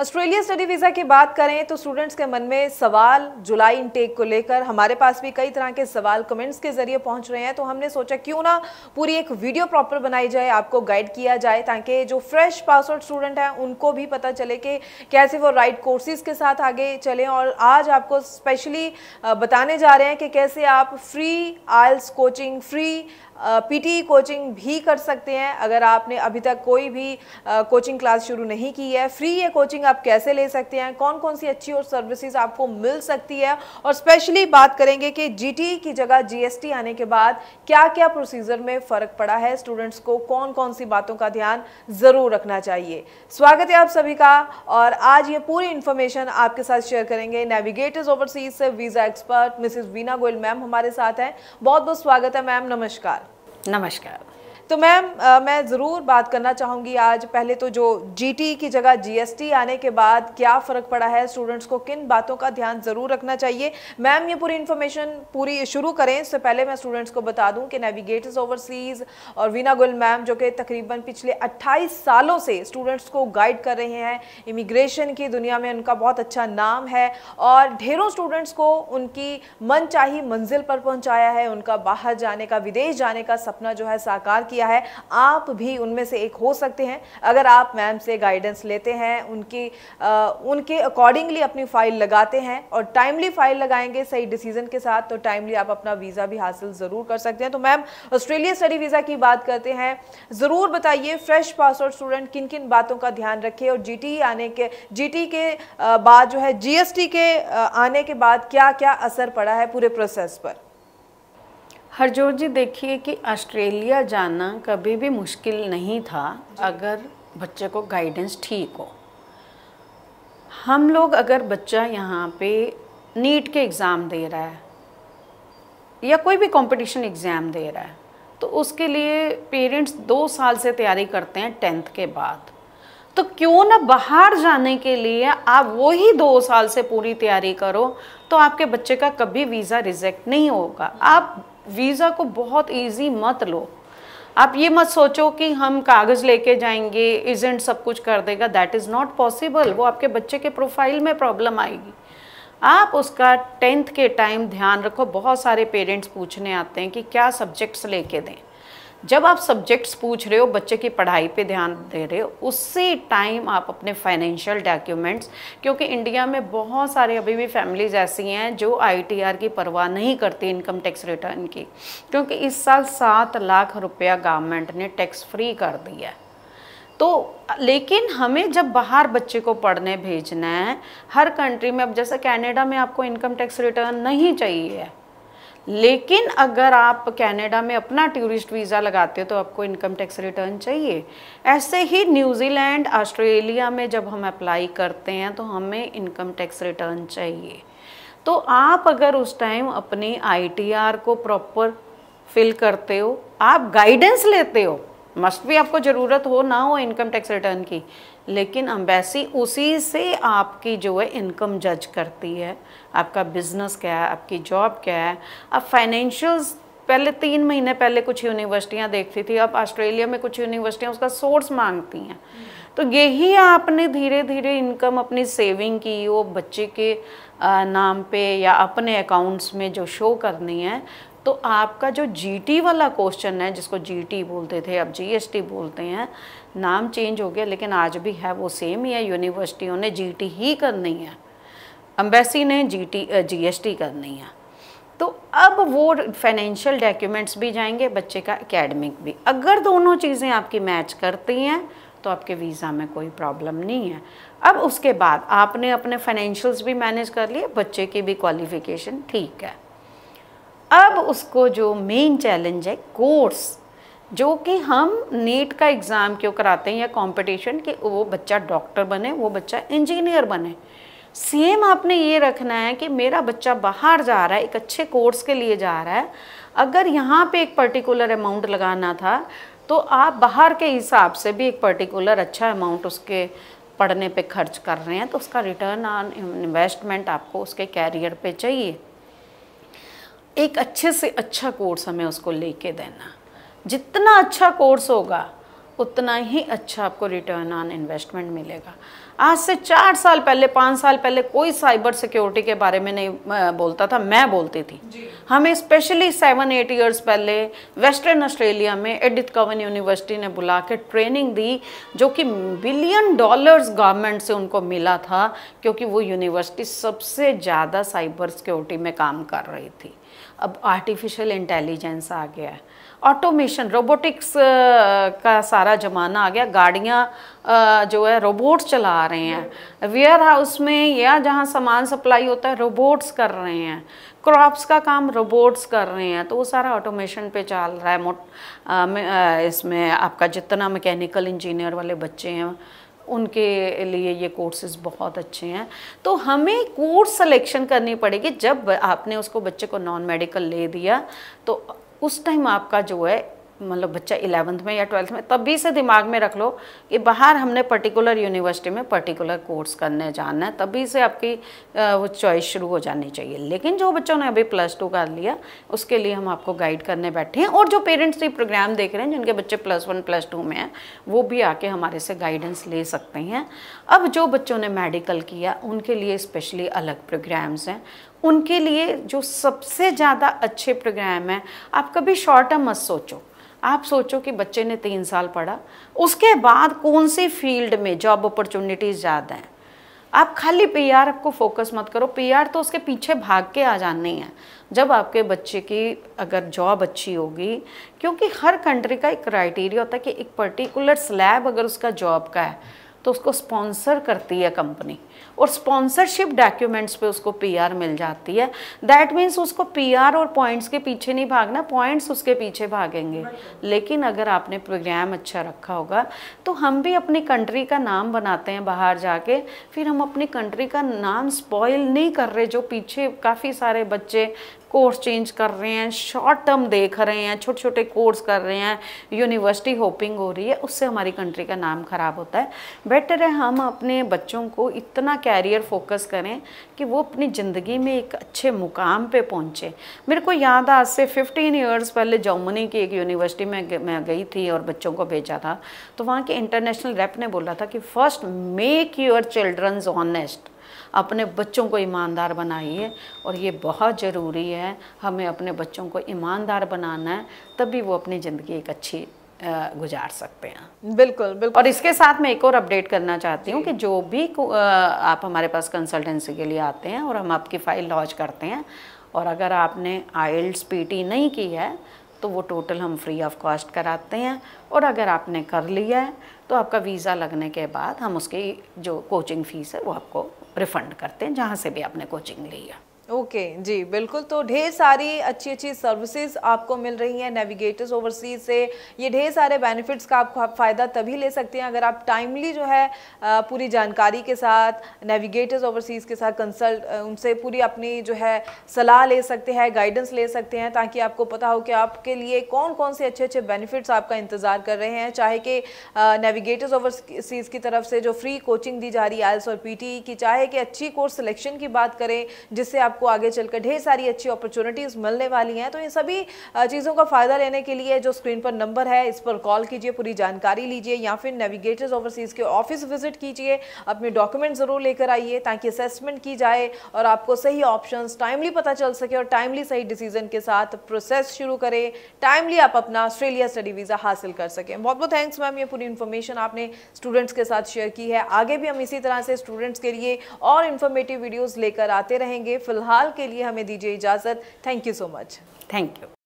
Australia study visa की बात करें तो स्टूडेंट्स के मन में सवाल जुलाई इनटेक को लेकर हमारे पास भी कई तरह के सवाल कमेंट्स के ज़रिए पहुंच रहे हैं तो हमने सोचा क्यों ना पूरी एक वीडियो प्रॉपर बनाई जाए आपको गाइड किया जाए ताकि जो फ्रेश पास आउट स्टूडेंट हैं उनको भी पता चले कि कैसे वो राइट कोर्सेज़ के साथ आगे चलें और आज आपको स्पेशली बताने जा रहे हैं कि कैसे आप free IELTS coaching free PT coaching e भी कर सकते हैं अगर आपने अभी तक कोई भी कोचिंग क्लास शुरू नहीं की है फ्री ये कोचिंग आप कैसे ले सकते हैं कौन कौन सी अच्छी और सर्विसेज आपको मिल सकती है और स्पेशली बात करेंगे कि जीटी e की जगह जीएसटी आने के बाद क्या क्या प्रोसीजर में फ़र्क पड़ा है स्टूडेंट्स को कौन कौन सी बातों का ध्यान ज़रूर रखना चाहिए स्वागत है आप सभी का और आज ये पूरी इन्फॉर्मेशन आपके साथ शेयर करेंगे नेविगेटर्स ओवरसीज से visa expert Mrs Veena Goyal ma'am हमारे साथ हैं बहुत बहुत स्वागत है मैम नमस्कार नमस्कार तो मैम मैं ज़रूर बात करना चाहूँगी आज पहले तो जो जी e की जगह जी आने के बाद क्या फ़र्क पड़ा है स्टूडेंट्स को किन बातों का ध्यान ज़रूर रखना चाहिए मैम ये पूरी इन्फॉर्मेशन पूरी शुरू करें इससे पहले मैं स्टूडेंट्स को बता दूं कि नेविगेटर्स ओवरसीज़ और वीना गुल मैम जो कि तकरीबन पिछले अट्ठाईस सालों से स्टूडेंट्स को गाइड कर रहे हैं इमिग्रेशन की दुनिया में उनका बहुत अच्छा नाम है और ढेरों स्टूडेंट्स को उनकी मन मंजिल पर पहुँचाया है उनका बाहर जाने का विदेश जाने का सपना जो है साकार किया किया है आप भी उनमें से एक हो सकते हैं अगर आप मैम से गाइडेंस लेते हैं उनकी आ, उनके अकॉर्डिंगली अपनी फ़ाइल लगाते हैं और टाइमली फाइल लगाएंगे सही डिसीजन के साथ तो टाइमली आप अपना वीज़ा भी हासिल ज़रूर कर सकते हैं तो मैम ऑस्ट्रेलिया स्टडी वीज़ा की बात करते हैं ज़रूर बताइए फ्रेश आउट स्टूडेंट किन किन बातों का ध्यान रखे और जी e आने के जी e के बाद जो है जी के आने के बाद क्या क्या असर पड़ा है पूरे प्रोसेस पर हरजोत जी देखिए कि ऑस्ट्रेलिया जाना कभी भी मुश्किल नहीं था अगर बच्चे को गाइडेंस ठीक हो हम लोग अगर बच्चा यहाँ पे नीट के एग्ज़ाम दे रहा है या कोई भी कंपटीशन एग्ज़ाम दे रहा है तो उसके लिए पेरेंट्स दो साल से तैयारी करते हैं टेंथ के बाद तो क्यों ना बाहर जाने के लिए आप वही दो साल से पूरी तैयारी करो तो आपके बच्चे का कभी वीज़ा रिजेक्ट नहीं होगा आप वीज़ा को बहुत ईजी मत लो आप ये मत सोचो कि हम कागज़ लेके जाएंगे एजेंट सब कुछ कर देगा दैट इज़ नॉट पॉसिबल वो आपके बच्चे के प्रोफाइल में प्रॉब्लम आएगी आप उसका टेंथ के टाइम ध्यान रखो बहुत सारे पेरेंट्स पूछने आते हैं कि क्या सब्जेक्ट्स लेके दें जब आप सब्जेक्ट्स पूछ रहे हो बच्चे की पढ़ाई पे ध्यान दे रहे हो उसी टाइम आप अपने फाइनेंशियल डॉक्यूमेंट्स क्योंकि इंडिया में बहुत सारे अभी भी फैमिलीज ऐसी हैं जो आईटीआर की परवाह नहीं करती इनकम टैक्स रिटर्न की क्योंकि इस साल सात लाख रुपया गवर्नमेंट ने टैक्स फ्री कर दिया है तो लेकिन हमें जब बाहर बच्चे को पढ़ने भेजना है हर कंट्री में अब जैसे कनाडा में आपको इनकम टैक्स रिटर्न नहीं चाहिए लेकिन अगर आप कनाडा में अपना टूरिस्ट वीज़ा लगाते हो तो आपको इनकम टैक्स रिटर्न चाहिए ऐसे ही न्यूजीलैंड ऑस्ट्रेलिया में जब हम अप्लाई करते हैं तो हमें इनकम टैक्स रिटर्न चाहिए तो आप अगर उस टाइम अपनी आईटीआर को प्रॉपर फिल करते हो आप गाइडेंस लेते हो मस्ट भी आपको ज़रूरत हो ना हो इनकम टैक्स रिटर्न की लेकिन अम्बेसी उसी से आपकी जो है इनकम जज करती है आपका बिजनेस क्या है आपकी जॉब क्या है अब फाइनेंशियल्स पहले तीन महीने पहले कुछ यूनिवर्सिटियाँ देखती थी अब ऑस्ट्रेलिया में कुछ यूनिवर्सिटियाँ उसका सोर्स मांगती हैं तो यही आपने धीरे धीरे इनकम अपनी सेविंग की वो बच्चे के नाम पे या अपने अकाउंट्स में जो शो करनी है तो आपका जो जीटी वाला क्वेश्चन है जिसको जीटी बोलते थे अब जीएसटी बोलते हैं नाम चेंज हो गया लेकिन आज भी है वो सेम ही है यूनिवर्सिटियों ने जीटी ही करनी है अम्बेसी ने जीटी जीएसटी करनी है तो अब वो फाइनेंशियल डॉक्यूमेंट्स भी जाएंगे बच्चे का एकेडमिक भी अगर दोनों चीज़ें आपकी मैच करती हैं तो आपके वीज़ा में कोई प्रॉब्लम नहीं है अब उसके बाद आपने अपने फाइनेंशियल्स भी मैनेज कर लिए बच्चे की भी क्वालिफिकेशन ठीक है अब उसको जो मेन चैलेंज है कोर्स जो कि हम नीट का एग्ज़ाम क्यों कराते हैं या कंपटीशन कि वो बच्चा डॉक्टर बने वो बच्चा इंजीनियर बने सेम आपने ये रखना है कि मेरा बच्चा बाहर जा रहा है एक अच्छे कोर्स के लिए जा रहा है अगर यहाँ पे एक पर्टिकुलर अमाउंट लगाना था तो आप बाहर के हिसाब से भी एक पर्टिकुलर अच्छा अमाउंट उसके पढ़ने पे खर्च कर रहे हैं तो उसका रिटर्न ऑन इन्वेस्टमेंट आपको उसके कैरियर पे चाहिए एक अच्छे से अच्छा कोर्स हमें उसको लेके देना जितना अच्छा कोर्स होगा उतना ही अच्छा आपको रिटर्न ऑन इन्वेस्टमेंट मिलेगा आज से चार साल पहले पाँच साल पहले कोई साइबर सिक्योरिटी के बारे में नहीं बोलता था मैं बोलती थी हमें स्पेशली सेवन एट ईयर्स पहले वेस्टर्न ऑस्ट्रेलिया में एडिथ कवन यूनिवर्सिटी ने बुला के ट्रेनिंग दी जो कि बिलियन डॉलर्स गवर्नमेंट से उनको मिला था क्योंकि वो यूनिवर्सिटी सबसे ज़्यादा साइबर सिक्योरिटी में काम कर रही थी अब आर्टिफिशियल इंटेलिजेंस आ गया है ऑटोमेशन रोबोटिक्स का सारा ज़माना आ गया गाड़ियाँ जो है रोबोट्स चला रहे हैं वेयर हाउस में या जहाँ सामान सप्लाई होता है रोबोट्स कर रहे हैं क्रॉप्स का काम रोबोट्स कर रहे हैं तो वो सारा ऑटोमेशन पे चल रहा है इसमें आपका जितना मैकेनिकल इंजीनियर वाले बच्चे हैं उनके लिए ये कोर्सेज बहुत अच्छे हैं तो हमें कोर्स सिलेक्शन करनी पड़ेगी जब आपने उसको बच्चे को नॉन मेडिकल ले दिया तो उस टाइम आपका जो है मतलब बच्चा इलेवंथ में या ट्वेल्थ में तभी से दिमाग में रख लो कि बाहर हमने पर्टिकुलर यूनिवर्सिटी में पर्टिकुलर कोर्स करने जाना है तभी से आपकी वो चॉइस शुरू हो जानी चाहिए लेकिन जो बच्चों ने अभी प्लस टू कर लिया उसके लिए हम आपको गाइड करने बैठे हैं और जो पेरेंट्स ये प्रोग्राम देख रहे हैं जिनके बच्चे प्लस वन प्लस टू में हैं वो भी आके हमारे से गाइडेंस ले सकते हैं अब जो बच्चों ने मेडिकल किया उनके लिए स्पेशली अलग प्रोग्राम्स हैं उनके लिए जो सबसे ज़्यादा अच्छे प्रोग्राम हैं आप कभी शॉर्ट टर्म मत सोचो आप सोचो कि बच्चे ने तीन साल पढ़ा उसके बाद कौन सी फील्ड में जॉब अपॉर्चुनिटीज़ ज़्यादा हैं आप खाली पी आर आपको फोकस मत करो पी आर तो उसके पीछे भाग के आ जाने है जब आपके बच्चे की अगर जॉब अच्छी होगी क्योंकि हर कंट्री का एक क्राइटेरिया होता है कि एक पर्टिकुलर स्लैब अगर उसका जॉब का है तो उसको स्पॉन्सर करती है कंपनी और स्पॉन्सरशिप डॉक्यूमेंट्स पे उसको पीआर मिल जाती है दैट मीन्स उसको पीआर और पॉइंट्स के पीछे नहीं भागना पॉइंट्स उसके पीछे भागेंगे लेकिन अगर आपने प्रोग्राम अच्छा रखा होगा तो हम भी अपनी कंट्री का नाम बनाते हैं बाहर जाके फिर हम अपनी कंट्री का नाम स्पॉयल नहीं कर रहे जो पीछे काफ़ी सारे बच्चे कोर्स चेंज कर रहे हैं शॉर्ट टर्म देख रहे हैं छोटे छोटे कोर्स कर रहे हैं यूनिवर्सिटी होपिंग हो रही है उससे हमारी कंट्री का नाम ख़राब होता है बेटर है हम अपने बच्चों को इतना कैरियर फोकस करें कि वो अपनी ज़िंदगी में एक अच्छे मुकाम पे पहुँचे मेरे को याद आज से 15 इयर्स पहले जर्मनी की एक यूनिवर्सिटी में मैं गई थी और बच्चों को भेजा था तो वहाँ के इंटरनेशनल रेप ने बोला था कि first make your childrens honest अपने बच्चों को ईमानदार बनाइए और ये बहुत ज़रूरी है हमें अपने बच्चों को ईमानदार बनाना है तभी वो अपनी ज़िंदगी एक अच्छी गुजार सकते हैं बिल्कुल बिल्कुल और इसके साथ मैं एक और अपडेट करना चाहती हूँ कि जो भी आप हमारे पास कंसल्टेंसी के लिए आते हैं और हम आपकी फ़ाइल लॉन्च करते हैं और अगर आपने आइल्स पीटी नहीं की है तो वो टोटल हम फ्री ऑफ कॉस्ट कराते हैं और अगर आपने कर लिया है तो आपका वीज़ा लगने के बाद हम उसकी जो कोचिंग फ़ीस है वो आपको रिफ़ंड करते हैं जहाँ से भी आपने कोचिंग ली है ओके okay, जी बिल्कुल तो ढेर सारी अच्छी अच्छी सर्विसेज आपको मिल रही हैं नेविगेटर्स ओवरसीज से ये ढेर सारे बेनिफिट्स का आप फ़ायदा तभी ले सकते हैं अगर आप टाइमली जो है पूरी जानकारी के साथ नेविगेटर्स ओवरसीज़ के साथ कंसल्ट उनसे पूरी अपनी जो है सलाह ले सकते हैं गाइडेंस ले सकते हैं ताकि आपको पता हो कि आपके लिए कौन कौन से अच्छे अच्छे बेनिफिट्स आपका इंतज़ार कर रहे हैं चाहे कि नेविगेटर्स ओवरसीज़ की तरफ से जो फ्री कोचिंग दी जा रही है आयल्स और पी e की चाहे कि अच्छी कोर्स सिलेक्शन की बात करें जिससे आप आपको आगे चलकर ढेर सारी अच्छी अपॉर्चुनिटीज़ मिलने वाली हैं तो इन सभी चीज़ों का फ़ायदा लेने के लिए जो स्क्रीन पर नंबर है इस पर कॉल कीजिए पूरी जानकारी लीजिए या फिर नेविगेटर्स ओवरसीज़ के ऑफिस विजिट कीजिए अपने डॉक्यूमेंट ज़रूर लेकर आइए ताकि असेसमेंट की जाए और आपको सही ऑप्शन टाइमली पता चल सके और टाइमली सही डिसीजन के साथ प्रोसेस शुरू करें टाइमली आप अपना ऑस्ट्रेलिया स्टडी वीज़ा हासिल कर सकें बहुत बहुत थैंक्स मैम ये पूरी इन्फॉर्मेशन आपने स्टूडेंट्स के साथ शेयर की है आगे भी हम इसी तरह से स्टूडेंट्स के लिए और इन्फॉर्मेटिव वीडियोज़ लेकर आते रहेंगे फिलहाल फिलहाल के लिए हमें दीजिए इजाज़त thank you so much thank you